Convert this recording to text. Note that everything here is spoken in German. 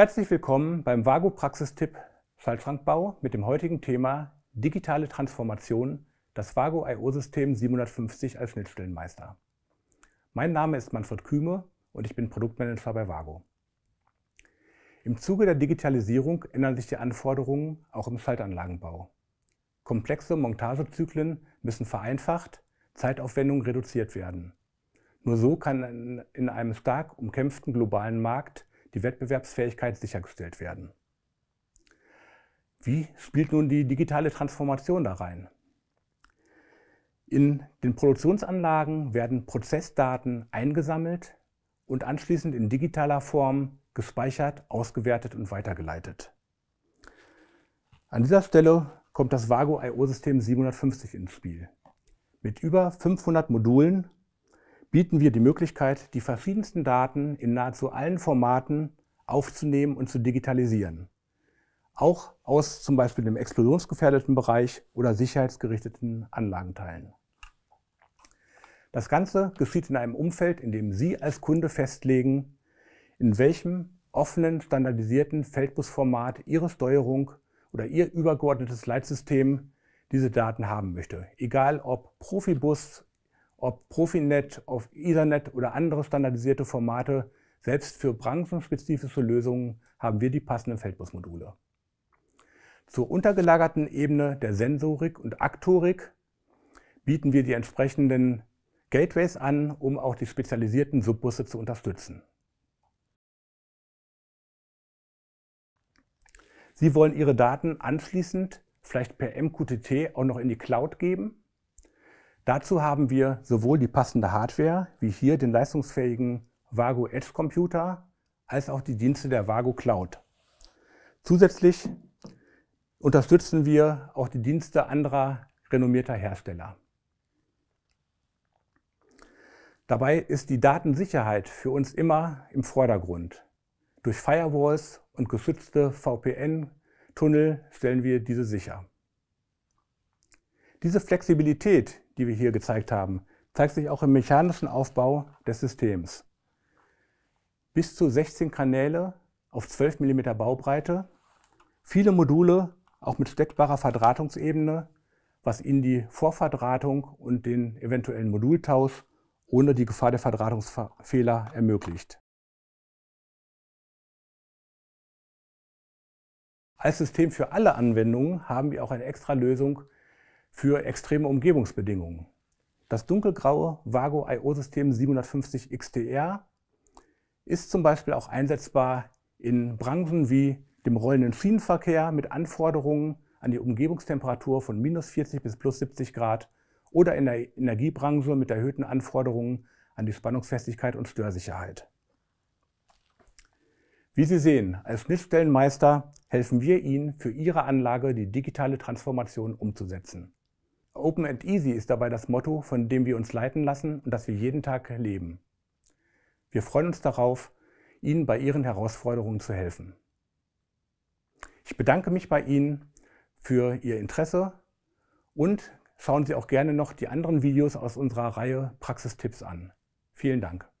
Herzlich willkommen beim Vago Praxistipp Schaltschrankbau mit dem heutigen Thema Digitale Transformation, das Vago IO-System 750 als Schnittstellenmeister. Mein Name ist Manfred Küme und ich bin Produktmanager bei Vago. Im Zuge der Digitalisierung ändern sich die Anforderungen auch im Schaltanlagenbau. Komplexe Montagezyklen müssen vereinfacht, Zeitaufwendungen reduziert werden. Nur so kann in einem stark umkämpften globalen Markt die Wettbewerbsfähigkeit sichergestellt werden. Wie spielt nun die digitale Transformation da rein? In den Produktionsanlagen werden Prozessdaten eingesammelt und anschließend in digitaler Form gespeichert, ausgewertet und weitergeleitet. An dieser Stelle kommt das Vago IO-System 750 ins Spiel. Mit über 500 Modulen bieten wir die Möglichkeit, die verschiedensten Daten in nahezu allen Formaten aufzunehmen und zu digitalisieren. Auch aus zum Beispiel dem explosionsgefährdeten Bereich oder sicherheitsgerichteten Anlagenteilen. Das Ganze geschieht in einem Umfeld, in dem Sie als Kunde festlegen, in welchem offenen, standardisierten Feldbusformat Ihre Steuerung oder Ihr übergeordnetes Leitsystem diese Daten haben möchte. Egal ob Profibus, ob Profinet auf Ethernet oder andere standardisierte Formate, selbst für branchenspezifische Lösungen haben wir die passenden Feldbusmodule. Zur untergelagerten Ebene der Sensorik und Aktorik bieten wir die entsprechenden Gateways an, um auch die spezialisierten Subbusse zu unterstützen. Sie wollen Ihre Daten anschließend vielleicht per MQTT auch noch in die Cloud geben? Dazu haben wir sowohl die passende Hardware, wie hier den leistungsfähigen Vago Edge Computer, als auch die Dienste der Vago Cloud. Zusätzlich unterstützen wir auch die Dienste anderer renommierter Hersteller. Dabei ist die Datensicherheit für uns immer im Vordergrund. Durch Firewalls und geschützte VPN-Tunnel stellen wir diese sicher. Diese Flexibilität, die wir hier gezeigt haben, zeigt sich auch im mechanischen Aufbau des Systems. Bis zu 16 Kanäle auf 12 mm Baubreite, viele Module auch mit steckbarer Verdrahtungsebene, was ihnen die Vorverdrahtung und den eventuellen Modultausch ohne die Gefahr der Verdrahtungsfehler ermöglicht. Als System für alle Anwendungen haben wir auch eine extra Lösung für extreme Umgebungsbedingungen. Das dunkelgraue Vago IO-System 750 XTR ist zum Beispiel auch einsetzbar in Branchen wie dem rollenden Schienenverkehr mit Anforderungen an die Umgebungstemperatur von minus 40 bis plus 70 Grad oder in der Energiebranche mit erhöhten Anforderungen an die Spannungsfestigkeit und Störsicherheit. Wie Sie sehen, als Schnittstellenmeister helfen wir Ihnen, für Ihre Anlage die digitale Transformation umzusetzen. Open and Easy ist dabei das Motto, von dem wir uns leiten lassen und das wir jeden Tag leben. Wir freuen uns darauf, Ihnen bei Ihren Herausforderungen zu helfen. Ich bedanke mich bei Ihnen für Ihr Interesse und schauen Sie auch gerne noch die anderen Videos aus unserer Reihe Praxistipps an. Vielen Dank.